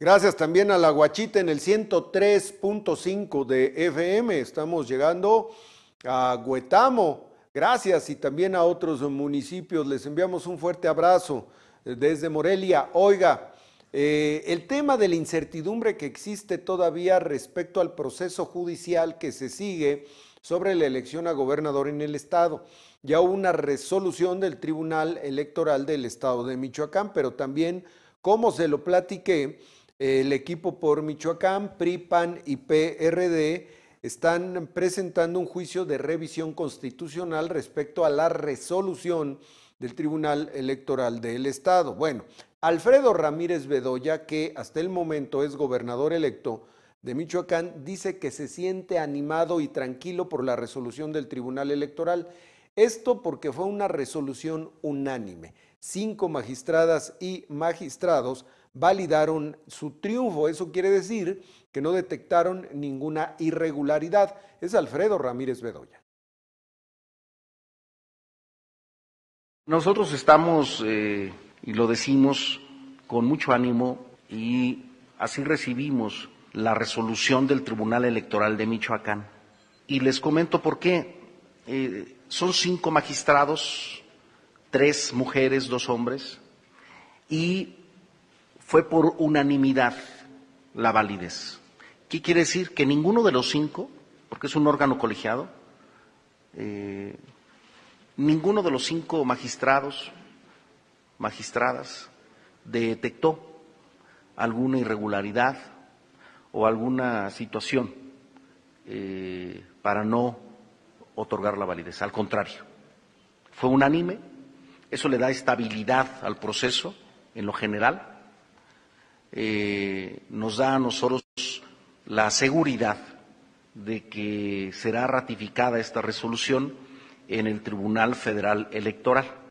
Gracias también a la guachita en el 103.5 de FM. Estamos llegando a Guetamo. Gracias y también a otros municipios. Les enviamos un fuerte abrazo eh, desde Morelia. Oiga, eh, el tema de la incertidumbre que existe todavía respecto al proceso judicial que se sigue sobre la elección a gobernador en el estado. Ya hubo una resolución del Tribunal Electoral del Estado de Michoacán, pero también, como se lo platiqué, el equipo por Michoacán, PRI, PAN y PRD están presentando un juicio de revisión constitucional respecto a la resolución del Tribunal Electoral del Estado. Bueno, Alfredo Ramírez Bedoya, que hasta el momento es gobernador electo, de Michoacán dice que se siente animado y tranquilo por la resolución del Tribunal Electoral. Esto porque fue una resolución unánime. Cinco magistradas y magistrados validaron su triunfo. Eso quiere decir que no detectaron ninguna irregularidad. Es Alfredo Ramírez Bedoya. Nosotros estamos, eh, y lo decimos, con mucho ánimo y así recibimos la resolución del Tribunal Electoral de Michoacán. Y les comento por qué. Eh, son cinco magistrados, tres mujeres, dos hombres, y fue por unanimidad la validez. ¿Qué quiere decir? Que ninguno de los cinco, porque es un órgano colegiado, eh, ninguno de los cinco magistrados, magistradas, detectó alguna irregularidad, o alguna situación eh, para no otorgar la validez. Al contrario, fue unánime, eso le da estabilidad al proceso en lo general, eh, nos da a nosotros la seguridad de que será ratificada esta resolución en el Tribunal Federal Electoral.